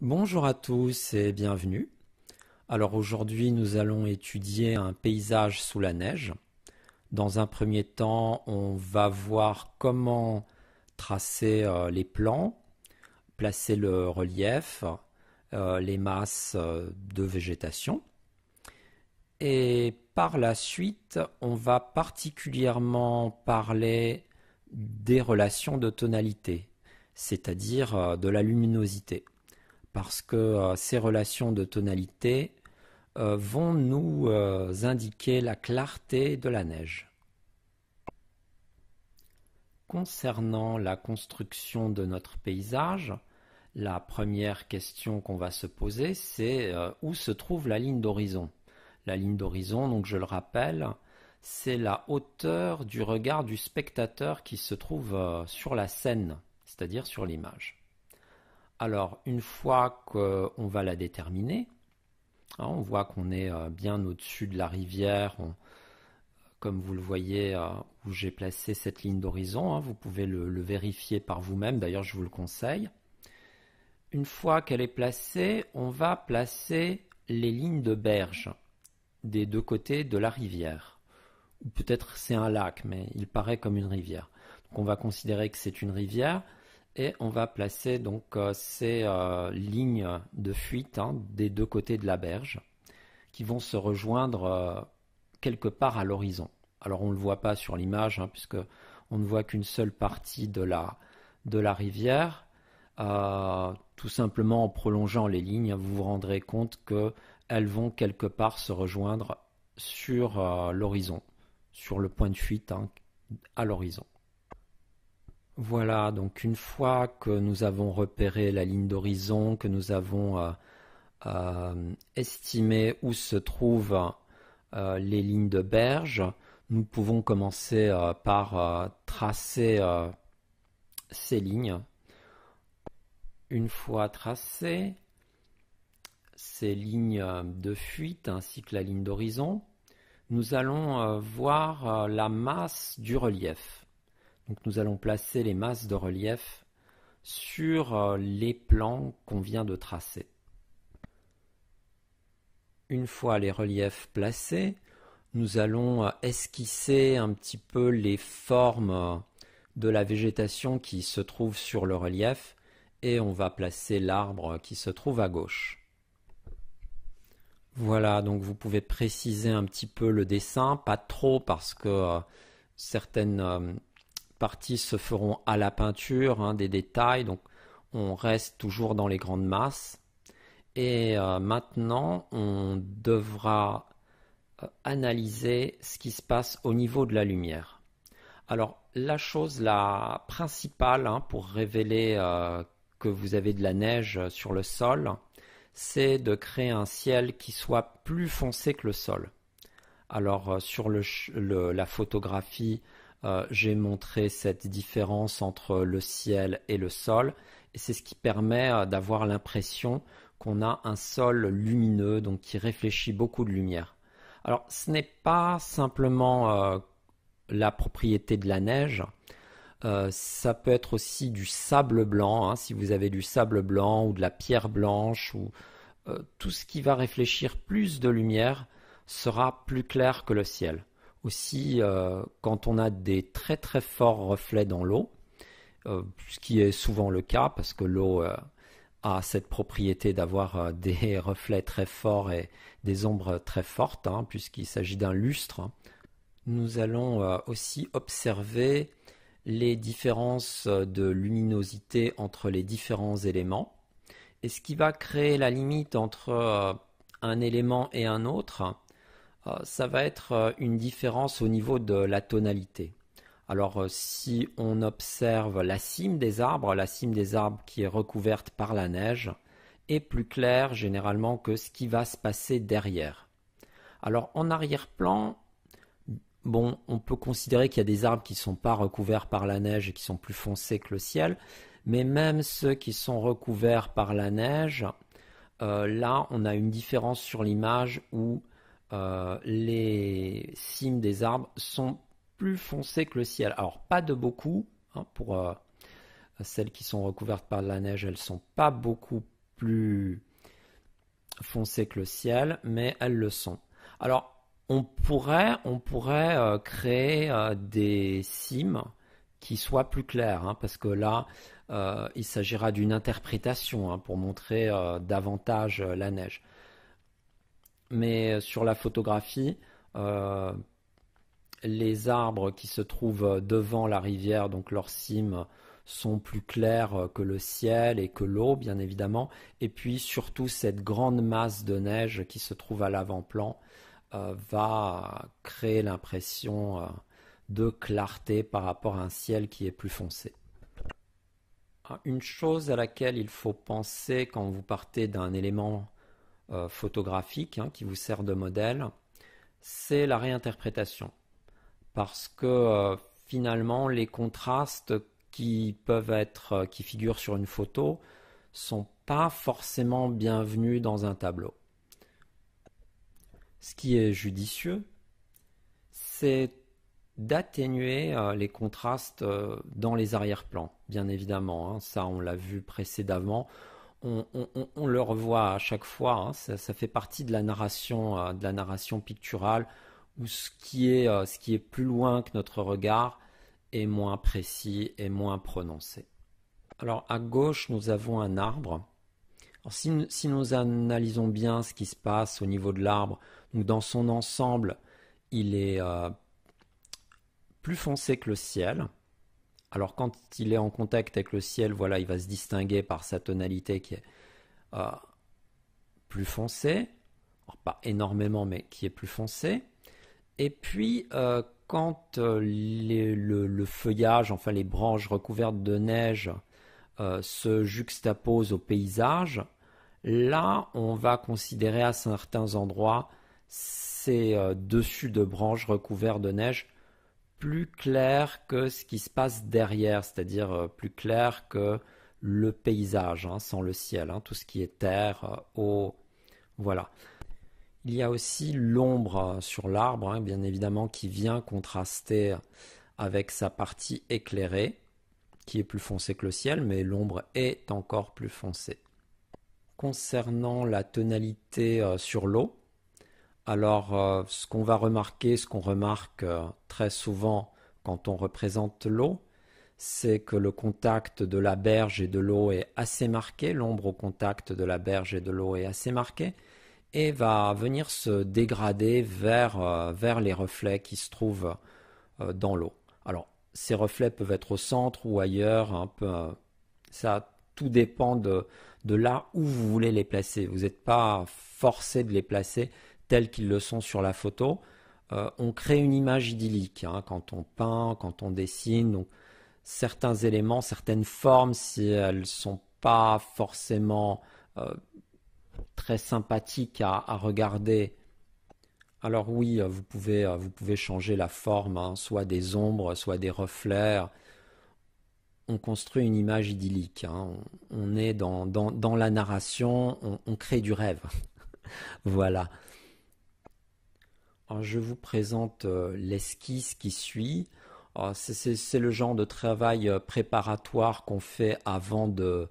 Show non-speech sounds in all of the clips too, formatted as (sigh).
Bonjour à tous et bienvenue. Alors aujourd'hui nous allons étudier un paysage sous la neige. Dans un premier temps on va voir comment tracer euh, les plans, placer le relief, euh, les masses euh, de végétation. Et par la suite, on va particulièrement parler des relations de tonalité, c'est-à-dire de la luminosité parce que euh, ces relations de tonalité euh, vont nous euh, indiquer la clarté de la neige. Concernant la construction de notre paysage, la première question qu'on va se poser, c'est où se trouve la ligne d'horizon La ligne d'horizon, donc je le rappelle, c'est la hauteur du regard du spectateur qui se trouve sur la scène, c'est-à-dire sur l'image. Alors, une fois qu'on va la déterminer, hein, on voit qu'on est euh, bien au-dessus de la rivière, comme vous le voyez euh, où j'ai placé cette ligne d'horizon. Hein, vous pouvez le, le vérifier par vous-même, d'ailleurs je vous le conseille. Une fois qu'elle est placée, on va placer les lignes de berge des deux côtés de la rivière. Ou peut-être c'est un lac, mais il paraît comme une rivière. Donc on va considérer que c'est une rivière et on va placer donc euh, ces euh, lignes de fuite hein, des deux côtés de la berge qui vont se rejoindre euh, quelque part à l'horizon. Alors on ne le voit pas sur l'image hein, puisque on ne voit qu'une seule partie de la, de la rivière. tout simplement en prolongeant les lignes, vous vous rendrez compte qu'elles vont quelque part se rejoindre sur l'horizon, sur le point de fuite hein, à l'horizon. Voilà, donc une fois que nous avons repéré la ligne d'horizon, que nous avons euh, euh, estimé où se trouvent euh, les lignes de berge, nous pouvons commencer par tracer ces lignes. Une fois tracées, ces lignes de fuite ainsi que la ligne d'horizon, nous allons voir la masse du relief nous allons placer les masses de relief sur euh, les plans qu'on vient de tracer. Une fois les reliefs placés, nous allons euh, esquisser un petit peu les formes euh, de la végétation qui se trouve sur le relief et on va placer l'arbre qui se trouve à gauche. Voilà, donc vous pouvez préciser un petit peu le dessin, pas trop parce que certaines parties se feront à la peinture, hein, des détails, donc on reste toujours dans les grandes masses. Et euh, maintenant, on devra euh, analyser ce qui se passe au niveau de la lumière. Alors, la chose la principale hein, pour révéler euh, que vous avez de la neige sur le sol, c'est de créer un ciel qui soit plus foncé que le sol. Alors, sur le, la photographie, euh, j'ai montré cette différence entre le ciel et le sol, et c'est ce qui permet euh, d'avoir l'impression qu'on a un sol lumineux, donc qui réfléchit beaucoup de lumière. Alors ce n'est pas simplement euh, la propriété de la neige, ça peut être aussi du sable blanc, hein. si vous avez du sable blanc ou de la pierre blanche ou tout ce qui va réfléchir plus de lumière sera plus clair que le ciel. Aussi, euh, quand on a des très très forts reflets dans l'eau, euh, ce qui est souvent le cas parce que l'eau euh, a cette propriété d'avoir (laughs) des reflets très forts et des ombres très fortes, hein, puisqu'il s'agit d'un lustre, nous allons aussi observer les différences de luminosité entre les différents éléments. Et ce qui va créer la limite entre un élément et un autre, euh, ça va être euh, une différence au niveau de la tonalité. Alors euh, si on observe la cime des arbres, la cime des arbres qui est recouverte par la neige est plus claire généralement que ce qui va se passer derrière. Alors en arrière-plan, bon, on peut considérer qu'il y a des arbres qui ne sont pas recouverts par la neige et qui sont plus foncés que le ciel, mais même ceux qui sont recouverts par la neige, là on a une différence sur l'image où euh, les cimes des arbres sont plus foncées que le ciel. Alors pas de beaucoup, hein, pour euh, celles qui sont recouvertes par la neige, elles ne sont pas beaucoup plus foncées que le ciel, mais elles le sont. Alors on pourrait, on pourrait euh, créer des cimes qui soient plus claires, hein, parce que là, il s'agira d'une interprétation hein, pour montrer davantage la neige. Mais euh, sur la photographie, euh, les arbres qui se trouvent euh, devant la rivière, donc leurs cimes, sont plus clairs que le ciel et que l'eau, bien évidemment. Et puis surtout, cette grande masse de neige qui se trouve à l'avant-plan va créer l'impression de clarté par rapport à un ciel qui est plus foncé. Ah, une chose à laquelle il faut penser quand vous partez d'un élément euh, photographique hein, qui vous sert de modèle, c'est la réinterprétation. Parce que euh, finalement, les contrastes qui peuvent être, euh, qui figurent sur une photo, sont pas forcément bienvenus dans un tableau. Ce qui est judicieux, c'est d'atténuer les contrastes dans les arrière-plans, bien évidemment. Hein. ça, on l'a vu précédemment on, le revoit à chaque fois. Hein. Ça, fait partie de la narration, euh, de la narration picturale, où euh, ce qui est, plus loin que notre regard est moins précis et moins prononcé. Alors à gauche, nous avons un arbre. si, nous analysons bien ce qui se passe au niveau de l'arbre, dans son ensemble, il est euh, plus foncé que le ciel. Alors quand il est en contact avec le ciel, voilà, il va se distinguer par sa tonalité qui est euh, plus foncée, pas énormément, mais qui est plus foncée. Et puis euh, quand euh, le, feuillage, enfin les branches recouvertes de neige, se juxtaposent au paysage, là on va considérer à certains endroits ces dessus de branches recouvertes de neige plus clair que ce qui se passe derrière, c'est-à-dire euh, plus clair que le paysage, hein, sans le ciel, hein, tout ce qui est terre, euh, eau, voilà. Il y a aussi l'ombre euh, sur l'arbre, hein, bien évidemment, qui vient contraster avec sa partie éclairée, qui est plus foncée que le ciel, mais l'ombre est encore plus foncée. Concernant la tonalité sur l'eau, alors, euh, ce qu'on va remarquer, ce qu'on remarque euh, très souvent quand on représente l'eau, c'est que le contact de la berge et de l'eau est assez marqué, l'ombre au contact de la berge et de l'eau est assez marquée, et va venir se dégrader vers, euh, les reflets qui se trouvent dans l'eau. Alors, ces reflets peuvent être au centre ou ailleurs, un peu, ça tout dépend de, de là où vous voulez les placer. Vous n'êtes pas forcé de les placer tels qu'ils le sont sur la photo, euh, on crée une image idyllique hein, quand on peint, quand on dessine. certains éléments, certaines formes, si elles ne sont pas forcément euh, très sympathiques à, regarder, alors oui, euh, vous pouvez, vous pouvez changer la forme, hein, soit des ombres, soit des reflets. On construit une image idyllique. Hein. On, est dans, dans, dans la narration, on crée du rêve. (laughs) voilà. Ah, je vous présente euh, l'esquisse qui suit. Ah, c'est le genre de travail euh, préparatoire qu'on fait avant de,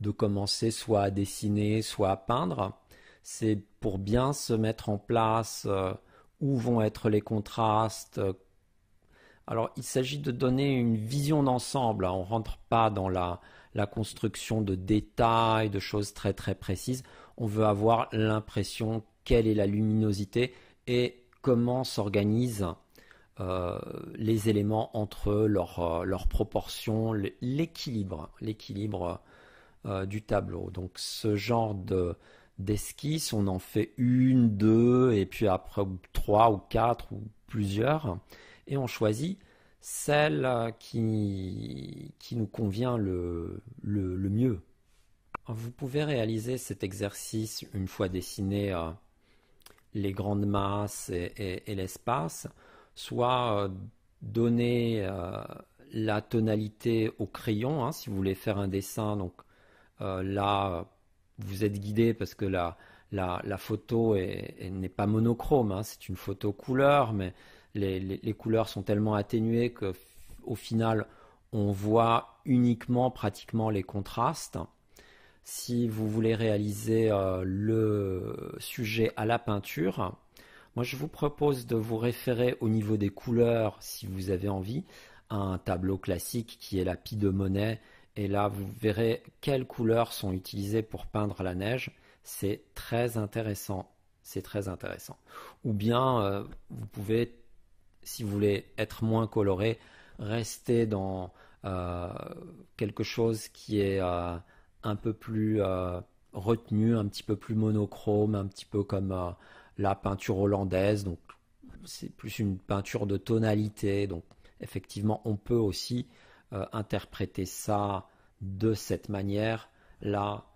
de commencer soit à dessiner, soit à peindre. C'est pour bien se mettre en place euh, où vont être les contrastes. Alors il s'agit de donner une vision d'ensemble. On ne rentre pas dans la, construction de détails, de choses très très précises. On veut avoir l'impression quelle est la luminosité et comment s'organisent euh, les éléments entre eux, euh, leurs proportions, l'équilibre, l'équilibre euh, du tableau. Donc ce genre de d'esquisse, on en fait une, deux, et puis après trois ou quatre ou plusieurs, et on choisit celle qui, qui nous convient le, le, le mieux. Vous pouvez réaliser cet exercice une fois dessiné les grandes masses et, l'espace, soit euh, donner euh, la tonalité au crayon, hein, si vous voulez faire un dessin. Donc euh, là, vous êtes guidé parce que la, photo n'est pas monochrome, hein, c'est une photo couleur, mais les, couleurs sont tellement atténuées qu'au final, on voit uniquement pratiquement les contrastes si vous voulez réaliser euh, le sujet à la peinture. Moi, je vous propose de vous référer au niveau des couleurs, si vous avez envie, à un tableau classique qui est la pie de monnaie Et là, vous verrez quelles couleurs sont utilisées pour peindre la neige. C'est très intéressant. C'est très intéressant. Ou bien, euh, vous pouvez, si vous voulez être moins coloré, rester dans euh, quelque chose qui est un peu plus euh, retenu, un petit peu plus monochrome, un petit peu comme euh, la peinture hollandaise. Donc c'est plus une peinture de tonalité. Donc effectivement, on peut aussi euh, interpréter ça de cette manière. Là,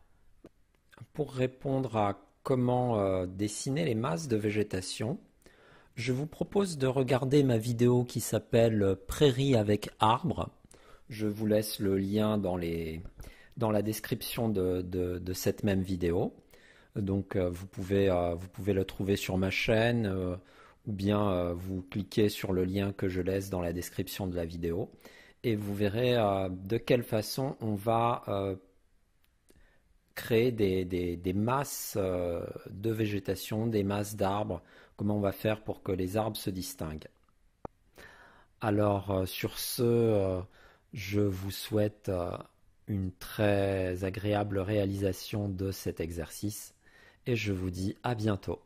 pour répondre à comment dessiner les masses de végétation, je vous propose de regarder ma vidéo qui s'appelle Prairie avec arbre. Je vous laisse le lien dans les, dans la description de, cette même vidéo. Donc euh, vous, pouvez, euh, vous pouvez le trouver sur ma chaîne euh, ou bien vous cliquez sur le lien que je laisse dans la description de la vidéo et vous verrez de quelle façon on va créer des masses de végétation, des masses d'arbres, comment on va faire pour que les arbres se distinguent. Alors sur ce, je vous souhaite une très agréable réalisation de cet exercice et je vous dis à bientôt.